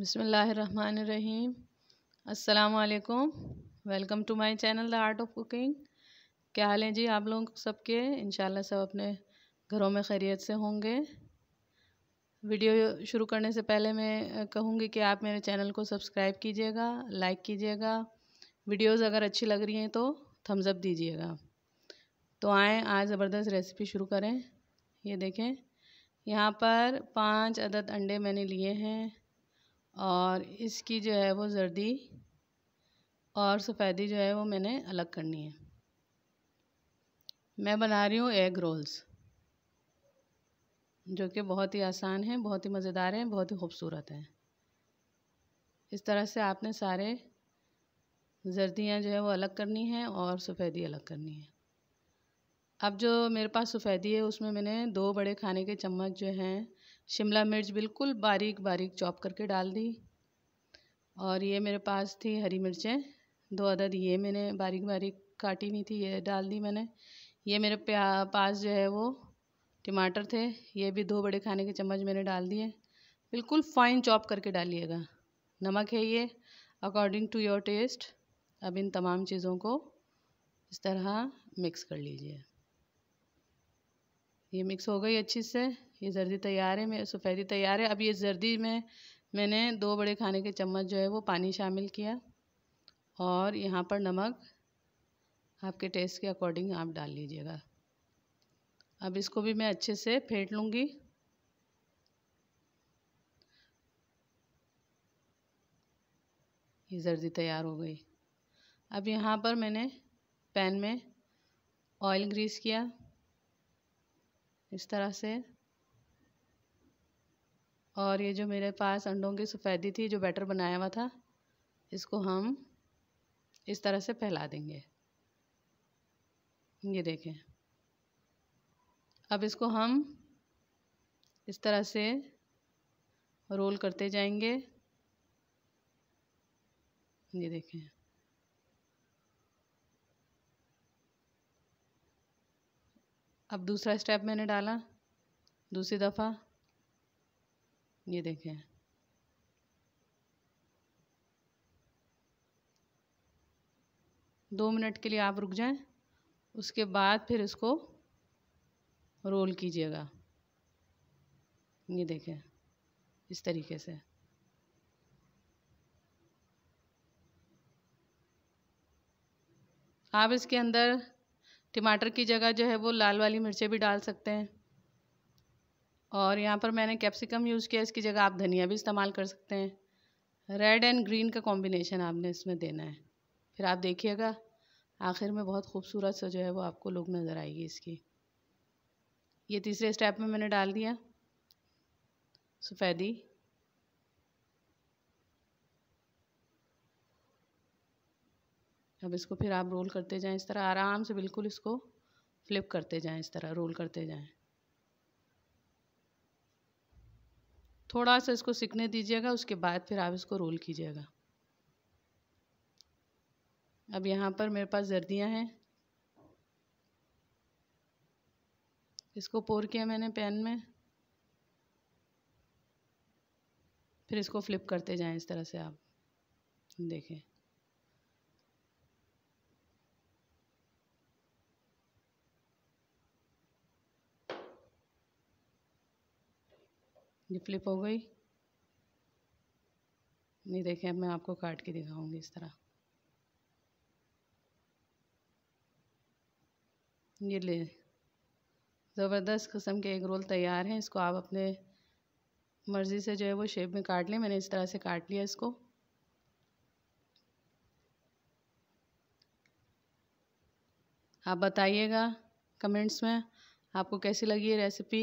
बिसमीम असलकुम welcome to my channel the art of cooking क्या हाल है जी आप लोग सबके इन सब अपने घरों में खैरियत से होंगे वीडियो शुरू करने से पहले मैं कहूँगी कि आप मेरे चैनल को सब्सक्राइब कीजिएगा लाइक कीजिएगा वीडियोस अगर अच्छी लग रही हैं तो थम्स अप दीजिएगा तो आएँ आज ज़बरदस्त रेसिपी शुरू करें ये देखें यहाँ पर पाँच अदद अंडे मैंने लिए हैं और इसकी जो है वो जर्दी और सफ़ेदी जो है वो मैंने अलग करनी है मैं बना रही हूँ एग रोल्स जो कि बहुत ही आसान हैं बहुत ही मज़ेदार हैं बहुत ही खूबसूरत हैं इस तरह से आपने सारे जर्दियाँ जो है वो अलग करनी है और सफ़ेदी अलग करनी है अब जो मेरे पास सफ़ेदी है उसमें मैंने दो बड़े खाने के चम्मच जो हैं शिमला मिर्च बिल्कुल बारीक बारीक चॉप करके डाल दी और ये मेरे पास थी हरी मिर्चें दो अदद ये मैंने बारीक बारीक काटी हुई थी ये डाल दी मैंने ये मेरे पास जो है वो टमाटर थे ये भी दो बड़े खाने के चम्मच मैंने डाल दिए बिल्कुल फाइन चॉप करके डालिएगा नमक है ये अकॉर्डिंग टू योर टेस्ट अब इन तमाम चीज़ों को इस तरह मिक्स कर लीजिए ये मिक्स हो गई अच्छी से ये जर्दी तैयार है मेरी सफ़ेदी तैयार है अब ये जर्दी में मैंने दो बड़े खाने के चम्मच जो है वो पानी शामिल किया और यहाँ पर नमक आपके टेस्ट के अकॉर्डिंग आप डाल लीजिएगा अब इसको भी मैं अच्छे से फेंट लूँगी ये जर्दी तैयार हो गई अब यहाँ पर मैंने पैन में ऑयल ग्रीस किया इस तरह से और ये जो मेरे पास अंडों की सफ़ेदी थी जो बैटर बनाया हुआ था इसको हम इस तरह से फैला देंगे ये देखें अब इसको हम इस तरह से रोल करते जाएंगे ये देखें अब दूसरा स्टेप मैंने डाला दूसरी दफ़ा ये देखें दो मिनट के लिए आप रुक जाएं उसके बाद फिर इसको रोल कीजिएगा ये देखें इस तरीके से आप इसके अंदर टमाटर की जगह जो है वो लाल वाली मिर्चें भी डाल सकते हैं और यहाँ पर मैंने कैप्सिकम यूज़ किया इसकी जगह आप धनिया भी इस्तेमाल कर सकते हैं रेड एंड ग्रीन का कॉम्बिनेशन आपने इसमें देना है फिर आप देखिएगा आखिर में बहुत खूबसूरत सा जो है वो आपको लुक नज़र आएगी इसकी ये तीसरे स्टेप में मैंने डाल दिया सफ़ेदी अब इसको फिर आप रोल करते जाएं इस तरह आराम से बिल्कुल इसको फ्लिप करते जाएं इस तरह रोल करते जाएं थोड़ा सा इसको सिकने दीजिएगा उसके बाद फिर आप इसको रोल कीजिएगा अब यहाँ पर मेरे पास जर्दियाँ हैं इसको पोर किया मैंने पैन में फिर इसको फ्लिप करते जाएं इस तरह से आप देखें ये फ्लिप हो गई नहीं देखिए अब मैं आपको काट के दिखाऊंगी इस तरह ये ले ज़बरदस्त कस्म के एग रोल तैयार हैं इसको आप अपने मर्ज़ी से जो है वो शेप में काट लें मैंने इस तरह से काट लिया इसको आप बताइएगा कमेंट्स में आपको कैसी लगी ये रेसिपी